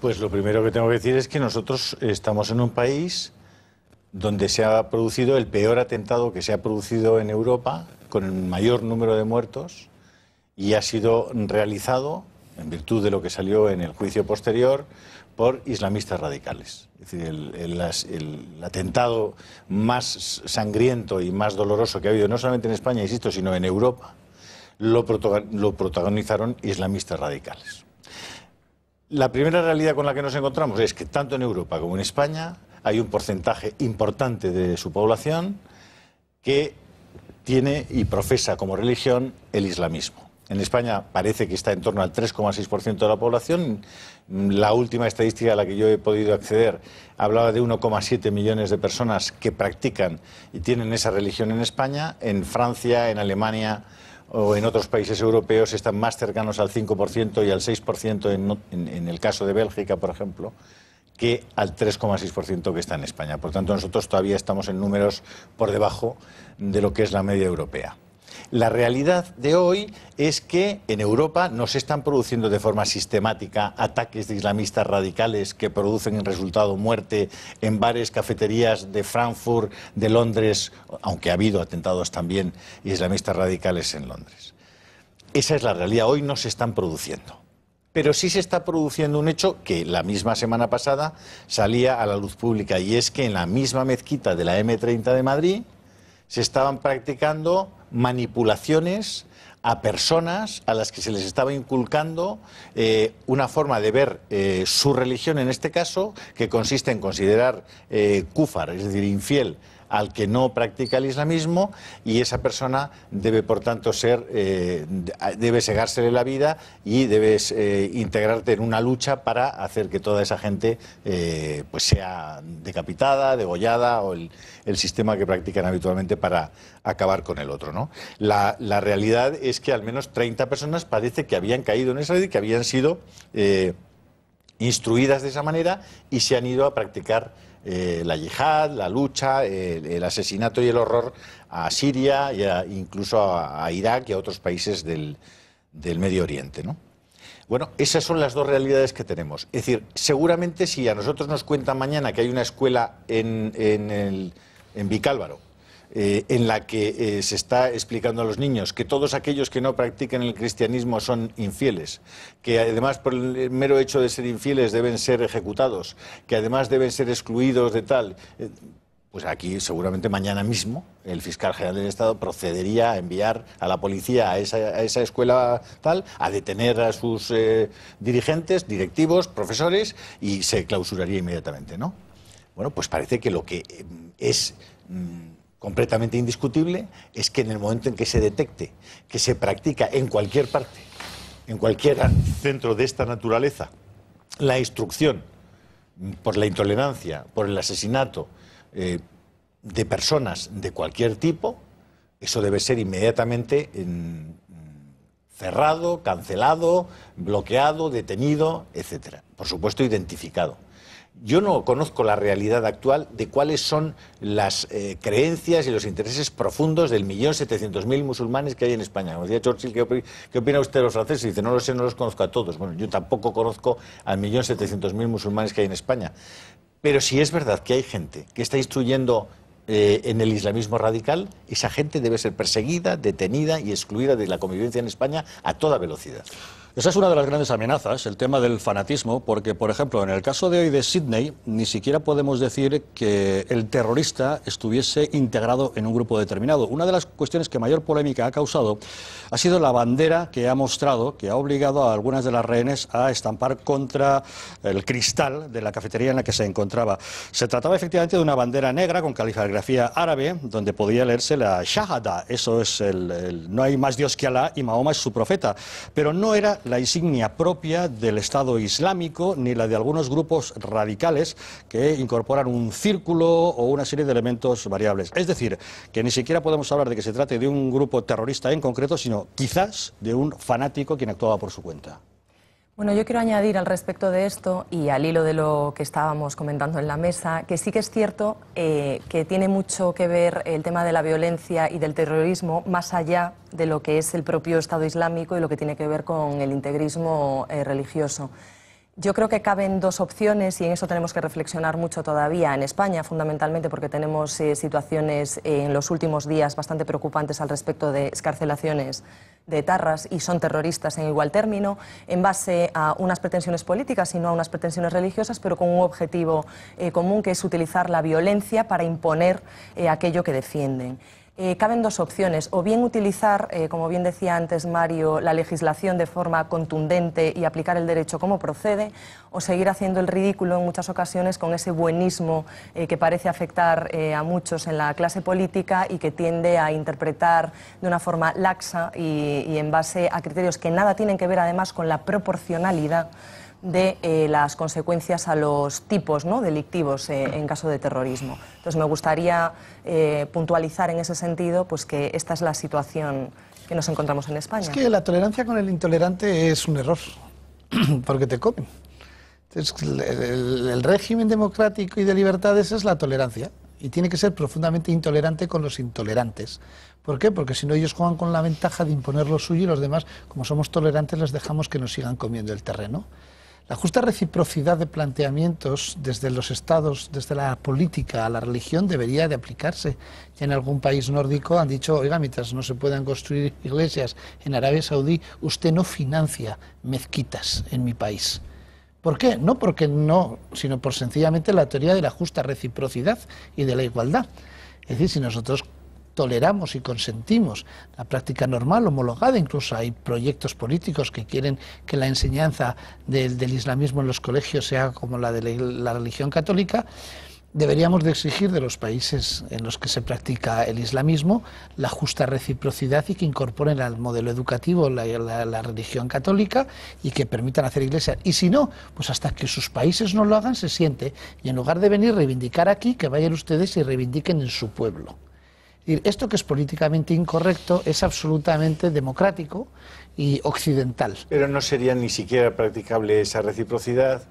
Pues lo primero que tengo que decir es que nosotros estamos en un país donde se ha producido el peor atentado que se ha producido en Europa, con el mayor número de muertos, y ha sido realizado, en virtud de lo que salió en el juicio posterior, por islamistas radicales. Es decir, el, atentado más sangriento y más doloroso que ha habido, no solamente en España, insisto, sino en Europa, lo protagonizaron islamistas radicales. La primera realidad con la que nos encontramos es que tanto en Europa como en España hay un porcentaje importante de su población que tiene y profesa como religión el islamismo. En España parece que está en torno al 3,6% de la población. La última estadística a la que yo he podido acceder hablaba de 1,7 millones de personas que practican y tienen esa religión en España. En Francia, en Alemania, o en otros países europeos están más cercanos al 5% y al 6% en, en, el caso de Bélgica, por ejemplo, que al 3,6% que está en España. Por tanto, nosotros todavía estamos en números por debajo de lo que es la media europea. La realidad de hoy es que en Europa no se están produciendo de forma sistemática ataques de islamistas radicales que producen en resultado muerte en bares, cafeterías de Frankfurt, de Londres, aunque ha habido atentados también islamistas radicales en Londres. Esa es la realidad, hoy no se están produciendo. Pero sí se está produciendo un hecho que la misma semana pasada salía a la luz pública y es que en la misma mezquita de la M30 de Madrid se estaban practicando manipulaciones a personas a las que se les estaba inculcando eh, una forma de ver eh, su religión en este caso, que consiste en considerar eh, es decir, infiel al que no practica el islamismo y esa persona debe, por tanto, ser, eh, debe segársele la vida y debes eh, integrarte en una lucha para hacer que toda esa gente eh, pues sea decapitada, degollada o el, sistema que practican habitualmente para acabar con el otro. ¿no? La, la, realidad es que al menos 30 personas parece que habían caído en esa red y que habían sido instruidas de esa manera y se han ido a practicar eh, la yihad, la lucha, el, asesinato y el horror a Siria, y incluso a, Irak y a otros países del, Medio Oriente. ¿no? Bueno, esas son las dos realidades que tenemos. Es decir, seguramente si a nosotros nos cuentan mañana que hay una escuela en, en, en Vicálvaro, eh, en la que eh, se está explicando a los niños que todos aquellos que no practican el cristianismo son infieles, que además por el mero hecho de ser infieles deben ser ejecutados, que además deben ser excluidos de tal. Eh, pues aquí seguramente mañana mismo el fiscal general del Estado procedería a enviar a la policía a esa, escuela tal, a detener a sus dirigentes, directivos, profesores y se clausuraría inmediatamente, ¿no? Bueno, pues parece que lo que es mm, completamente indiscutible es que en el momento en que se detecte, que se practica en cualquier parte, en cualquier centro de esta naturaleza, la instrucción por la intolerancia, por el asesinato eh, de personas de cualquier tipo, eso debe ser inmediatamente cerrado, cancelado, bloqueado, detenido, etcétera. Por supuesto, identificado yo no conozco la realidad actual de cuáles son las eh, creencias y los intereses profundos del millón setecientos mil musulmanes que hay en España. Como decía Churchill, ¿qué, opina usted de los franceses? Y dice, no lo sé, no los conozco a todos. Bueno, yo tampoco conozco al millón setecientos mil musulmanes que hay en España. Pero si es verdad que hay gente que está instruyendo eh, en el islamismo radical, esa gente debe ser perseguida, detenida y excluida de la convivencia en España a toda velocidad. Esa es una de las grandes amenazas, el tema del fanatismo, porque, por ejemplo, en el caso de hoy de Sydney, ni siquiera podemos decir que el terrorista estuviese integrado en un grupo determinado. Una de las cuestiones que mayor polémica ha causado ha sido la bandera que ha mostrado, que ha obligado a algunas de las rehenes a estampar contra el cristal de la cafetería en la que se encontraba. Se trataba efectivamente de una bandera negra con caligrafía árabe, donde podía leerse la Shahada, eso es el, no hay más Dios que Alá y Mahoma es su profeta, pero no era la insignia propia del Estado Islámico ni la de algunos grupos radicales que incorporan un círculo o una serie de elementos variables. Es decir, que ni siquiera podemos hablar de que se trate de un grupo terrorista en concreto, sino quizás de un fanático quien actuaba por su cuenta. Bueno, yo quiero añadir al respecto de esto y al hilo de lo que estábamos comentando en la mesa, que sí que es cierto eh, que tiene mucho que ver el tema de la violencia y del terrorismo más allá de lo que es el propio Estado Islámico y lo que tiene que ver con el integrismo eh, religioso. Yo creo que caben dos opciones y en eso tenemos que reflexionar mucho todavía en España, fundamentalmente porque tenemos eh, situaciones eh, en los últimos días bastante preocupantes al respecto de escarcelaciones de tarras y son terroristas en igual término, en base a unas pretensiones políticas y no a unas pretensiones religiosas, pero con un objetivo eh, común que es utilizar la violencia para imponer aquello que defienden. Eh, caben dos opciones, o bien utilizar, eh, como bien decía antes Mario, la legislación de forma contundente y aplicar el derecho como procede, o seguir haciendo el ridículo en muchas ocasiones con ese buenismo eh, que parece afectar a muchos en la clase política y que tiende a interpretar de una forma laxa y, y en base a criterios que nada tienen que ver además con la proporcionalidad de eh, las consecuencias a los tipos ¿no? delictivos eh, en caso de terrorismo. Entonces me gustaría eh, puntualizar en ese sentido pues, que esta es la situación que nos encontramos en España. Es que la tolerancia con el intolerante es un error, porque te comen. Entonces, el, el régimen democrático y de libertades es la tolerancia y tiene que ser profundamente intolerante con los intolerantes. ¿Por qué? Porque si no ellos juegan con la ventaja de imponer lo suyo y los demás, como somos tolerantes, les dejamos que nos sigan comiendo el terreno. La justa reciprocidad de planteamientos desde los estados, desde la política a la religión, debería de aplicarse. Y en algún país nórdico han dicho, oiga, mientras no se puedan construir iglesias en Arabia Saudí, usted no financia mezquitas en mi país. ¿Por qué? No porque no, sino por sencillamente la teoría de la justa reciprocidad y de la igualdad. Es decir, si nosotros toleramos y consentimos. La práctica normal, homologada, incluso hay proyectos políticos que quieren que la enseñanza del, islamismo en los colegios sea como la de la, religión católica deberíamos de exigir de los países en los que se practica el islamismo la justa reciprocidad y que incorporen al modelo educativo la, la, religión católica y que permitan hacer iglesia, Y si no, pues hasta que sus países no lo hagan se siente y en lugar de venir reivindicar aquí, que vayan ustedes y reivindiquen en su pueblo esto que es políticamente incorrecto es absolutamente democrático y occidental. Pero no sería ni siquiera practicable esa reciprocidad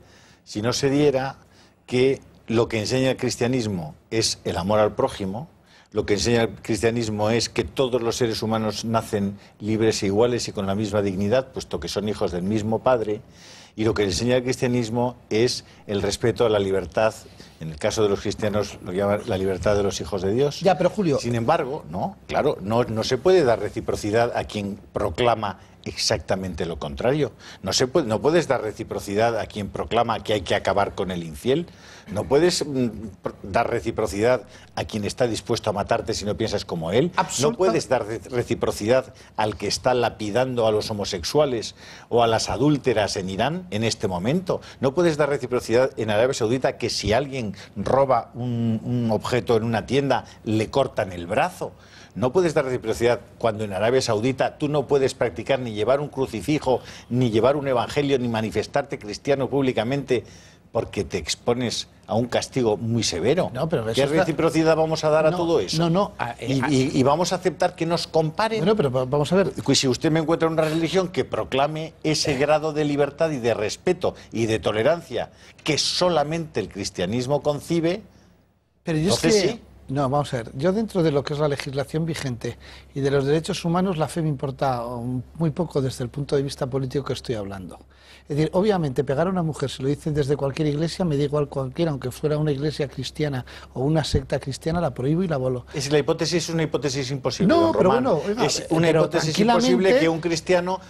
si no se diera que lo que enseña el cristianismo es el amor al prójimo, lo que enseña el cristianismo es que todos los seres humanos nacen libres e iguales y con la misma dignidad, puesto que son hijos del mismo Padre, y lo que enseña el cristianismo es el respeto a la libertad, en el caso de los cristianos lo llaman la libertad de los hijos de Dios. Ya, pero Julio... Sin embargo, no, claro, no, no se puede dar reciprocidad a quien proclama exactamente lo contrario. No, se puede, no puedes dar reciprocidad a quien proclama que hay que acabar con el infiel. No puedes mm, dar reciprocidad a quien está dispuesto a matarte si no piensas como él. No puedes dar reciprocidad al que está lapidando a los homosexuales o a las adúlteras en Irán en este momento. No puedes dar reciprocidad en Arabia Saudita que si alguien roba un objeto en una tienda le cortan el brazo. No puedes dar reciprocidad cuando en Arabia Saudita tú no puedes practicar ni llevar un crucifijo, ni llevar un evangelio, ni manifestarte cristiano públicamente porque te expones a un castigo muy severo. No, pero ¿Qué reciprocidad vamos a dar a todo eso? No, no. Eh, y, vamos a aceptar que nos comparen. Bueno, pero vamos a ver. Si usted me encuentra una religión que proclame ese eh. grado de libertad y de respeto y de tolerancia que solamente el cristianismo concibe, pero yo no, vamos a ver. Yo dentro de lo que es la legislación vigente y de los derechos humanos, la fe me importa um, muy poco desde el punto de vista político que estoy hablando. Es decir, obviamente pegar a una mujer, si lo dicen desde cualquier iglesia, me digo igual cualquiera, aunque fuera una iglesia cristiana o una secta cristiana, la prohíbo y la volo. Es la hipótesis es una hipótesis imposible. No, pero bueno, es una hipótesis imposible que un cristiano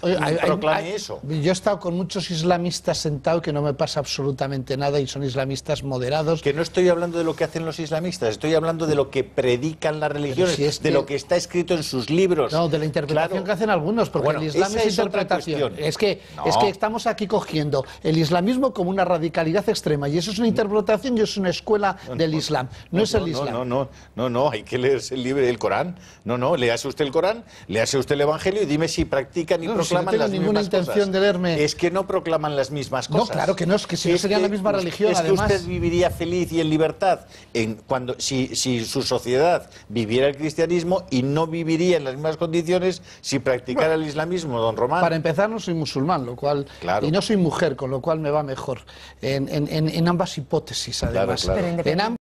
proclame eso. Yo he estado con muchos islamistas sentados que no me pasa absolutamente nada y son islamistas moderados. Que no estoy hablando de lo que hacen los islamistas, estoy hablando de lo que predican las religiones, de lo que está escrito en sus libros. No, de la interpretación que hacen algunos, porque el islam es, interpretación. Es que, es que estamos aquí cogiendo el islamismo como una radicalidad extrema y eso es una interpretación y es una escuela del Islam. No, es el Islam. No, no, no, no, hay que leerse el libro del Corán. No, no, Lease usted el Corán, lease usted el Evangelio y dime si practican y proclaman las mismas cosas. No tengo ninguna intención de leerme. Es que no proclaman las mismas cosas. No, claro que no, es que si no sería la misma religión, es además. que usted viviría feliz y en libertad en cuando si, su sociedad viviera el cristianismo y no viviría en las mismas condiciones si practicara el islamismo, don Román. Para empezar, no soy musulmán, lo cual claro. Y no soy mujer, con lo cual me va mejor. En, ambas hipótesis, además.